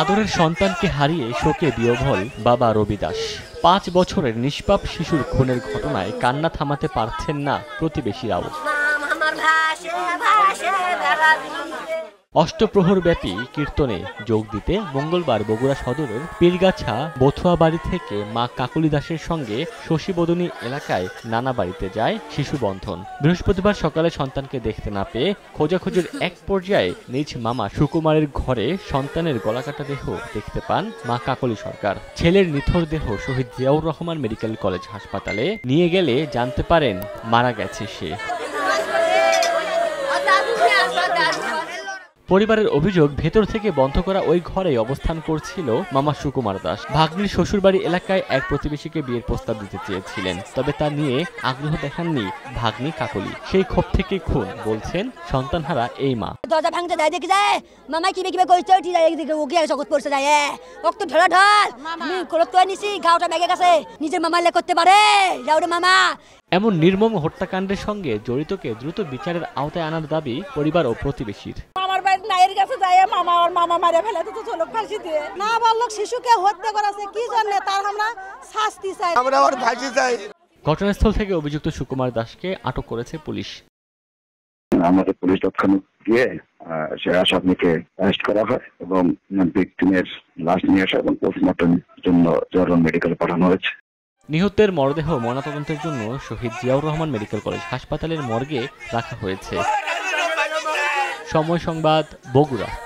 আদরের সন্তানকে হারিয়ে শোকে বিয়োভল বাবা রবি দাস পাঁচ বছরের নিষ্পাপ শিশুর খুনের ঘটনায় কান্না থামাতে পারছেন না প্রতিবেশীরাও অষ্টপ্রহর ব্যাপী কীর্তনে যোগ দিতে মঙ্গলবার বগুড়া সদরের পীরগাছা বথুয়া বাড়ি থেকে মা কাকুলি দাসের সঙ্গে শশীবদনী এলাকায় নানা বাড়িতে যায় শিশু বন্ধন বৃহস্পতিবার সকালে সন্তানকে দেখতে না পেয়ে খোঁজাখোঁজির এক পর্যায়ে নিজ মামা সুকুমারের ঘরে সন্তানের গলাকাটা দেহ দেখতে পান মা কাকলি সরকার ছেলের নিথর দেহ শহীদ জিয়াউর রহমান মেডিকেল কলেজ হাসপাতালে নিয়ে গেলে জানতে পারেন মারা গেছে সে পরিবারের অভিযোগ ভেতর থেকে বন্ধ করা ওই ঘরে অবস্থান করছিল মামা সুকুমার দাস ভাগ্নির শ্বশুরবাড়ি এলাকায় এক প্রতিবেশীকে বিয়ের প্রস্তাব দিতে চেয়েছিলেন তবে তা নিয়ে আগ্রহ দেখাননি ভাগ্নি কাকলি সেই ক্ষোভ থেকে খুন বলছেন সন্তানহারা এই মা দরজা ভাঙতে যায় দেখি যায় মামা কিবে কিবে কইছে উঠি যায় দেখি ওকে জগৎ পড়ছে যায় ওক তো ঢলা ঢল আমি কোলত তো আনিছি গাওটা মেগে গেছে নিজে মামা লে করতে পারে যাও রে মামা এমন নির্মম হত্যাকাণ্ডের সঙ্গে জড়িতকে দ্রুত বিচারের আওতায় আনার দাবি পরিবার ও প্রতিবেশীর বাড়ির কাছে মামা আর মামা মারে তো ফাঁসি দিয়ে না শিশুকে হত্যা কি জন্য তার আমরা শাস্তি চাই আমরা ফাঁসি চাই ঘটনাস্থল থেকে অভিযুক্ত সুকুমার দাসকে আটক করেছে পুলিশ আমাদের পুলিশ তৎক্ষণাৎ গিয়ে সে আসামিকে অ্যারেস্ট করা হয় এবং ভিকটিমের লাশ নিয়ে আসা এবং জন্য জরুরি পাঠানো হয়েছে নিহতের মরদেহ ময়নাতদন্তের জন্য শহীদ জিয়াউর রহমান মেডিকেল কলেজ হাসপাতালের মর্গে রাখা হয়েছে সময় সংবাদ বগুড়া